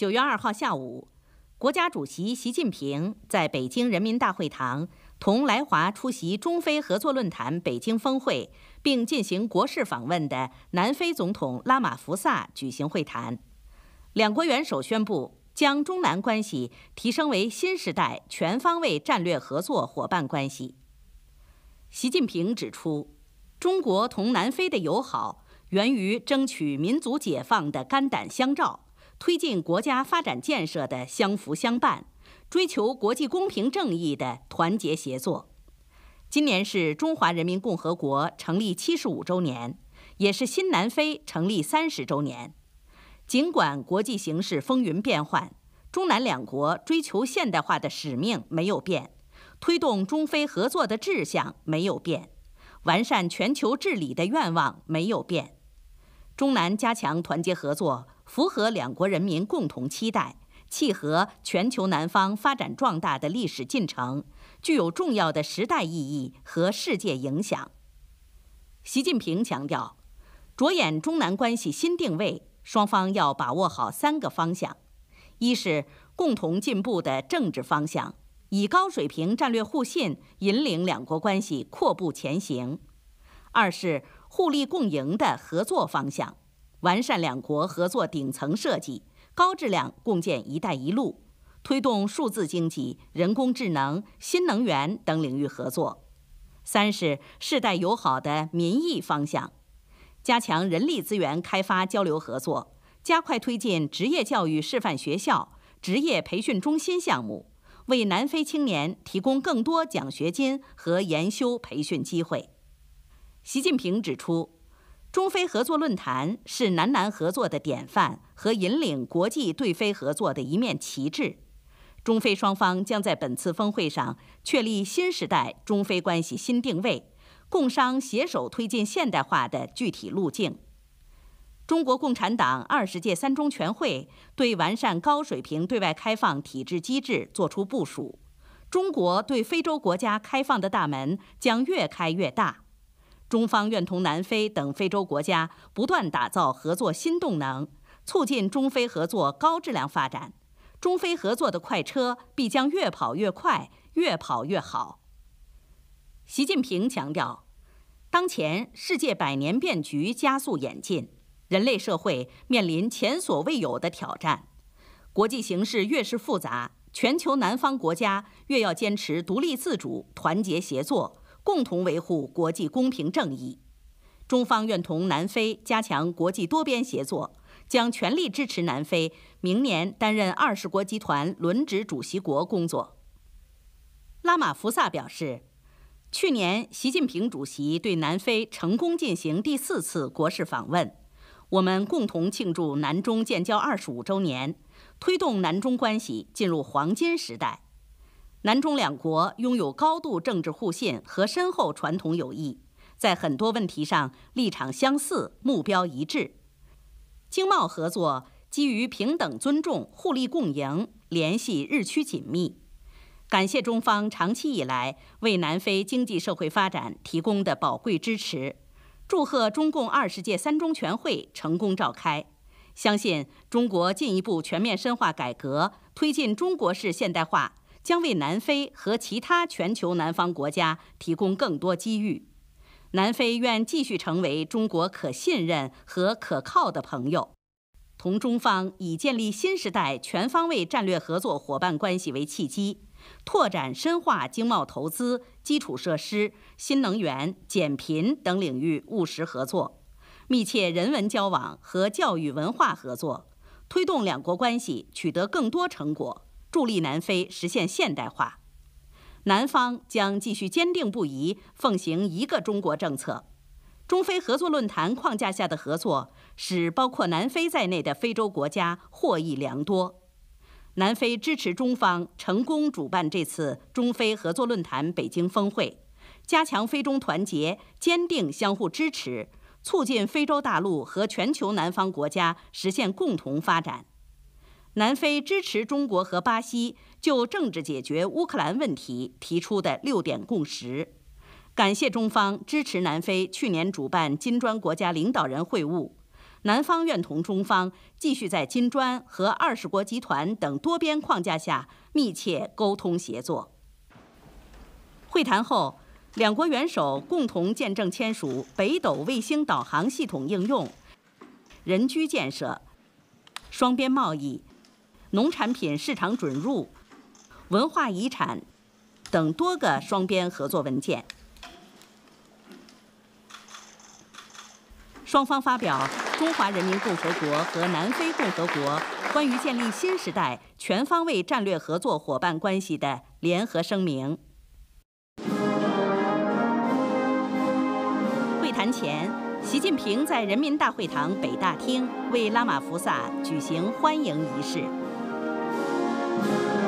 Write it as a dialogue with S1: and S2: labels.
S1: 九月二号下午，国家主席习近平在北京人民大会堂同来华出席中非合作论坛北京峰会并进行国事访问的南非总统拉马福萨举行会谈。两国元首宣布将中南关系提升为新时代全方位战略合作伙伴关系。习近平指出，中国同南非的友好源于争取民族解放的肝胆相照。推进国家发展建设的相扶相伴，追求国际公平正义的团结协作。今年是中华人民共和国成立七十五周年，也是新南非成立三十周年。尽管国际形势风云变幻，中南两国追求现代化的使命没有变，推动中非合作的志向没有变，完善全球治理的愿望没有变。中南加强团结合作。符合两国人民共同期待，契合全球南方发展壮大的历史进程，具有重要的时代意义和世界影响。习近平强调，着眼中南关系新定位，双方要把握好三个方向：一是共同进步的政治方向，以高水平战略互信引领两国关系阔步前行；二是互利共赢的合作方向。完善两国合作顶层设计，高质量共建“一带一路”，推动数字经济、人工智能、新能源等领域合作。三是世代友好的民意方向，加强人力资源开发交流合作，加快推进职业教育示范学校、职业培训中心项目，为南非青年提供更多奖学金和研修培训机会。习近平指出。中非合作论坛是南南合作的典范和引领国际对非合作的一面旗帜。中非双方将在本次峰会上确立新时代中非关系新定位，共商携手推进现代化的具体路径。中国共产党二十届三中全会对完善高水平对外开放体制机制作出部署，中国对非洲国家开放的大门将越开越大。中方愿同南非等非洲国家不断打造合作新动能，促进中非合作高质量发展。中非合作的快车必将越跑越快，越跑越好。习近平强调，当前世界百年变局加速演进，人类社会面临前所未有的挑战。国际形势越是复杂，全球南方国家越要坚持独立自主、团结协作。共同维护国际公平正义，中方愿同南非加强国际多边协作，将全力支持南非明年担任二十国集团轮值主席国工作。拉马福萨表示，去年习近平主席对南非成功进行第四次国事访问，我们共同庆祝南中建交二十五周年，推动南中关系进入黄金时代。南中两国拥有高度政治互信和深厚传统友谊，在很多问题上立场相似、目标一致。经贸合作基于平等尊重、互利共赢，联系日趋紧密。感谢中方长期以来为南非经济社会发展提供的宝贵支持。祝贺中共二十届三中全会成功召开。相信中国进一步全面深化改革，推进中国式现代化。将为南非和其他全球南方国家提供更多机遇。南非愿继续成为中国可信任和可靠的朋友，同中方以建立新时代全方位战略合作伙伴关系为契机，拓展深化经贸投资、基础设施、新能源、减贫等领域务实合作，密切人文交往和教育文化合作，推动两国关系取得更多成果。助力南非实现现代化，南方将继续坚定不移奉行一个中国政策。中非合作论坛框架下的合作使包括南非在内的非洲国家获益良多。南非支持中方成功主办这次中非合作论坛北京峰会，加强非中团结，坚定相互支持，促进非洲大陆和全球南方国家实现共同发展。南非支持中国和巴西就政治解决乌克兰问题提出的六点共识，感谢中方支持南非去年主办金砖国家领导人会晤，南方愿同中方继续在金砖和二十国集团等多边框架下密切沟通协作。会谈后，两国元首共同见证签署北斗卫星导航系统应用、人居建设、双边贸易。农产品市场准入、文化遗产等多个双边合作文件。双方发表《中华人民共和国和南非共和国关于建立新时代全方位战略合作伙伴关系的联合声明》。会谈前，习近平在人民大会堂北大厅为拉玛福萨举行欢迎仪式。thank you